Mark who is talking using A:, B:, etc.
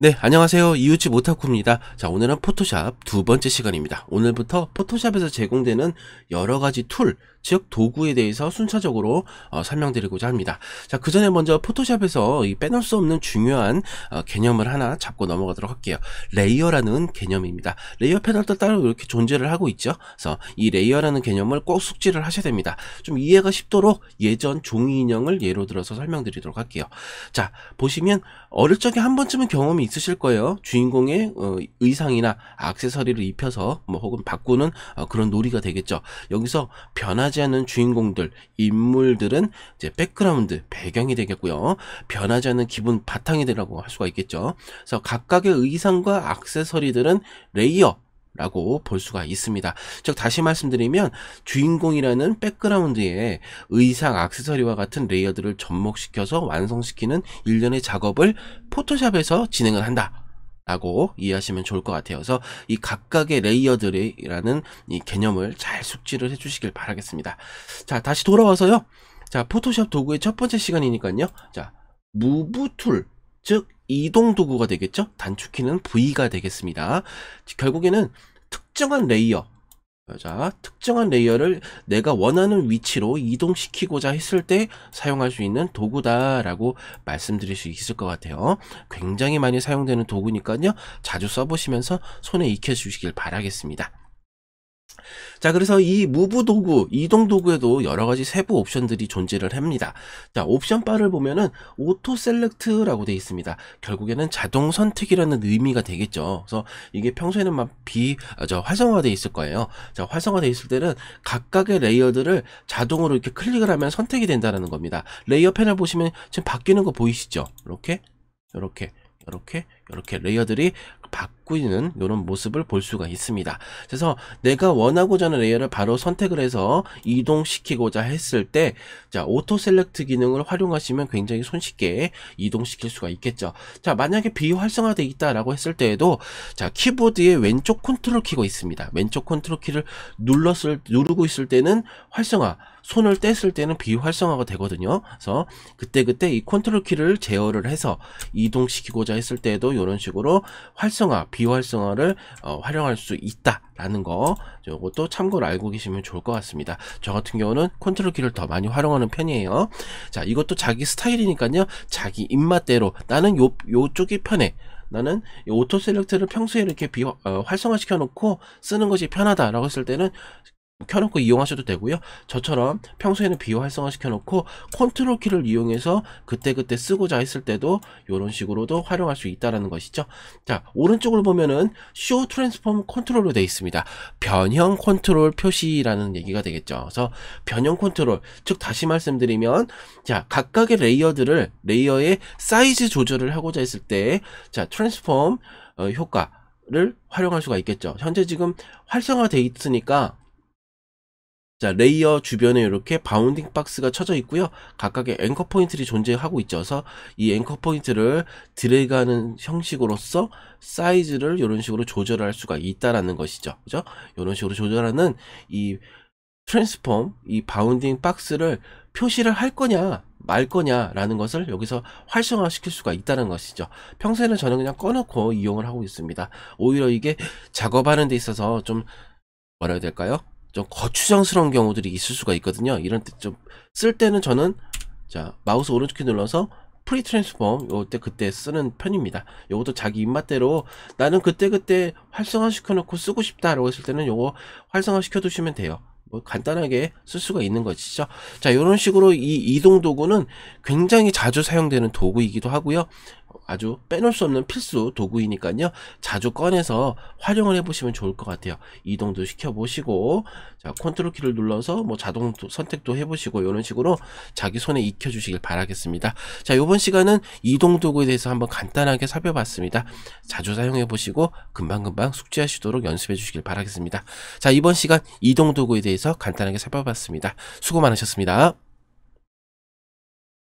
A: 네 안녕하세요 이웃집 오타쿠입니다 자 오늘은 포토샵 두 번째 시간입니다 오늘부터 포토샵에서 제공되는 여러가지 툴즉 도구에 대해서 순차적으로 어, 설명드리고자 합니다. 자, 그 전에 먼저 포토샵에서 빼놓을 수 없는 중요한 어, 개념을 하나 잡고 넘어가도록 할게요. 레이어라는 개념입니다. 레이어 패널도 따로 이렇게 존재를 하고 있죠. 그래서 이 레이어라는 개념을 꼭 숙지를 하셔야 됩니다. 좀 이해가 쉽도록 예전 종이 인형을 예로 들어서 설명드리도록 할게요. 자, 보시면 어릴 적에 한 번쯤은 경험이 있으실 거예요. 주인공의 어, 의상이나 악세서리를 입혀서 뭐 혹은 바꾸는 어, 그런 놀이가 되겠죠. 여기서 변화 변하지 않는 주인공들, 인물들은 이제 백그라운드, 배경이 되겠고요. 변하지 않는 기본 바탕이 되라고 할 수가 있겠죠. 그래서 각각의 의상과 악세서리들은 레이어, 라고 볼 수가 있습니다. 즉 다시 말씀드리면 주인공이라는 백그라운드에 의상, 악세서리와 같은 레이어들을 접목시켜서 완성시키는 일련의 작업을 포토샵에서 진행을 한다. 라고 이해하시면 좋을 것 같아요. 그래서 이 각각의 레이어들이라는이 개념을 잘 숙지를 해주시길 바라겠습니다. 자, 다시 돌아와서요. 자, 포토샵 도구의 첫 번째 시간이니까요. 자, 무브 툴, 즉 이동 도구가 되겠죠? 단축키는 V가 되겠습니다. 결국에는 특정한 레이어, 자, 특정한 레이어를 내가 원하는 위치로 이동시키고자 했을 때 사용할 수 있는 도구다라고 말씀드릴 수 있을 것 같아요. 굉장히 많이 사용되는 도구니까요. 자주 써보시면서 손에 익혀주시길 바라겠습니다. 자, 그래서 이 무브 도구, 이동 도구에도 여러 가지 세부 옵션들이 존재를 합니다. 자, 옵션 바를 보면은 오토 셀렉트라고 되어 있습니다. 결국에는 자동 선택이라는 의미가 되겠죠. 그래서 이게 평소에는 막 비, 아, 저 활성화되어 있을 거예요. 자, 활성화되어 있을 때는 각각의 레이어들을 자동으로 이렇게 클릭을 하면 선택이 된다는 겁니다. 레이어 펜을 보시면 지금 바뀌는 거 보이시죠? 이렇게, 이렇게, 이렇게, 이렇게 레이어들이 바, 바꾸 는 이런 모습을 볼 수가 있습니다. 그래서 내가 원하고자 하는 레이어를 바로 선택을 해서 이동시키고자 했을 때 자, 오토 셀렉트 기능을 활용하시면 굉장히 손쉽게 이동시킬 수가 있겠죠. 자, 만약에 비활성화되어 있다라고 했을 때에도 자, 키보드의 왼쪽 컨트롤 키가 있습니다. 왼쪽 컨트롤 키를 눌렀을 누르고 있을 때는 활성화 손을 뗐을 때는 비활성화가 되거든요. 그래서 그때그때 이 컨트롤 키를 제어를 해서 이동시키고자 했을 때에도 이런 식으로 활성화, 비활성화를 어, 활용할 수 있다라는 거 이것도 참고로 알고 계시면 좋을 것 같습니다. 저 같은 경우는 컨트롤 키를 더 많이 활용하는 편이에요. 자 이것도 자기 스타일이니까요. 자기 입맛대로 나는 요 요쪽이 편해. 나는 오토 셀렉트를 평소에 이렇게 비, 어, 활성화시켜 놓고 쓰는 것이 편하다라고 했을 때는 켜놓고 이용하셔도 되고요 저처럼 평소에는 비 활성화 시켜놓고 컨트롤 키를 이용해서 그때그때 쓰고자 했을 때도 이런 식으로도 활용할 수 있다는 것이죠 자 오른쪽을 보면은 쇼 트랜스폼 컨트롤로 되어 있습니다 변형 컨트롤 표시라는 얘기가 되겠죠 그래서 변형 컨트롤 즉 다시 말씀드리면 자 각각의 레이어들을 레이어의 사이즈 조절을 하고자 했을 때자 트랜스폼 어, 효과 를 활용할 수가 있겠죠 현재 지금 활성화 되어 있으니까 자 레이어 주변에 이렇게 바운딩 박스가 쳐져 있고요 각각의 앵커 포인트들이 존재하고 있어서 이 앵커 포인트를 드래그하는 형식으로서 사이즈를 이런 식으로 조절할 수가 있다라는 것이죠 그죠 이런 식으로 조절하는 이 트랜스폼 이 바운딩 박스를 표시를 할 거냐 말 거냐라는 것을 여기서 활성화 시킬 수가 있다는 것이죠 평소에는 저는 그냥 꺼놓고 이용을 하고 있습니다 오히려 이게 작업하는 데 있어서 좀 뭐라 해야 될까요 좀 거추장스러운 경우들이 있을 수가 있거든요. 이런 때 좀 쓸 때는 저는 자 마우스 오른쪽 키 눌러서 프리 트랜스폼 요 때 그때 쓰는 편입니다. 요것도 자기 입맛대로 나는 그때그때 활성화 시켜놓고 쓰고 싶다라고 했을 때는 요거 활성화 시켜두시면 돼요. 뭐 간단하게 쓸 수가 있는 것이죠. 자, 이런 식으로 이 이동 도구는 굉장히 자주 사용되는 도구이기도 하고요. 아주 빼놓을 수 없는 필수 도구이니까요. 자주 꺼내서 활용을 해보시면 좋을 것 같아요. 이동도 시켜보시고 자 컨트롤 키를 눌러서 뭐 자동 선택도 해보시고 이런 식으로 자기 손에 익혀주시길 바라겠습니다. 자 이번 시간은 이동 도구에 대해서 한번 간단하게 살펴봤습니다. 자주 사용해보시고 금방금방 숙지하시도록 연습해 주시길 바라겠습니다. 자 이번 시간 이동 도구에 대해서 간단하게 살펴봤습니다. 수고 많으셨습니다.